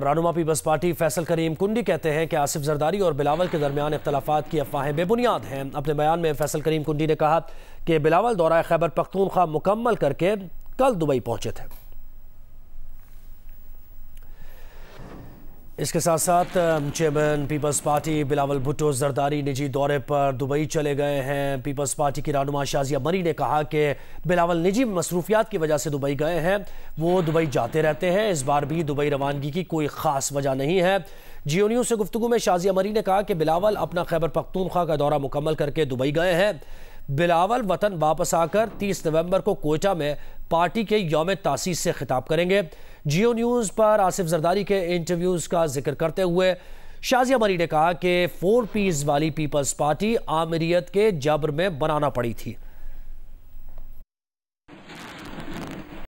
रानुमा people's party Faisal Karim Kundi कहते हैं कि आसिफ जरदारी और बिलावल के दरमियान इख्तलाफा की अफवाहें बेबुनियाद हैं अपने बयान में फैसल करीम कुंडी ने कहा कि बिलावल दौरा खैबर पख्तूनख्वा मुकम्मल करके कल दुबई पहुंचे थे इसके साथ साथ chairman people's party Bilawal Bhutto Zardari निजी दौरे पर दुबई चले गए हैं पीपल्स पार्टी की रानुमा शाजिया मरी ने कहा कि बिलावल निजी मसरूफियात की वजह से दुबई गए हैं वो दुबई जाते रहते हैं इस बार भी दुबई रवानगी की कोई ख़ास वजह नहीं है जियो न्यूज़ से गुफ्तु में शाजिया मरी ने कहा कि बिलावल अपना खैबर पख्तूनख्वा का दौरा मुकम्मल करके दुबई गए हैं बिलावल वतन वापस आकर 30 नवंबर को कोयटा में पार्टी के योम तासीस से खिताब करेंगे जियो न्यूज़ पर आसिफ जरदारी के इंटरव्यूज़ का जिक्र करते हुए शाजिया मरी ने कहा कि फोर पीस वाली पीपल्स पार्टी आमरीत के जबर में बनाना पड़ी थी